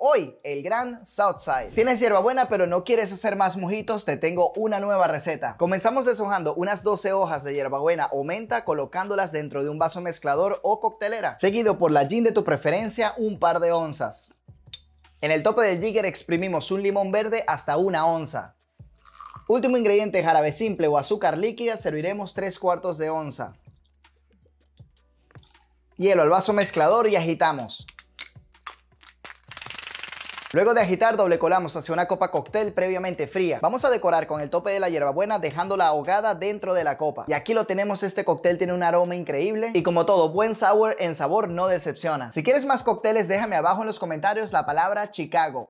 Hoy, el gran Southside. Tienes hierbabuena pero no quieres hacer más mojitos, te tengo una nueva receta. Comenzamos deshojando unas 12 hojas de hierbabuena o menta colocándolas dentro de un vaso mezclador o coctelera, seguido por la gin de tu preferencia un par de onzas. En el tope del jigger exprimimos un limón verde hasta una onza. Último ingrediente, jarabe simple o azúcar líquida, serviremos 3 cuartos de onza. Hielo al vaso mezclador y agitamos. Luego de agitar, doble colamos hacia una copa cóctel previamente fría. Vamos a decorar con el tope de la hierbabuena dejándola ahogada dentro de la copa. Y aquí lo tenemos, este cóctel tiene un aroma increíble y como todo, buen sour en sabor no decepciona. Si quieres más cócteles, déjame abajo en los comentarios la palabra Chicago.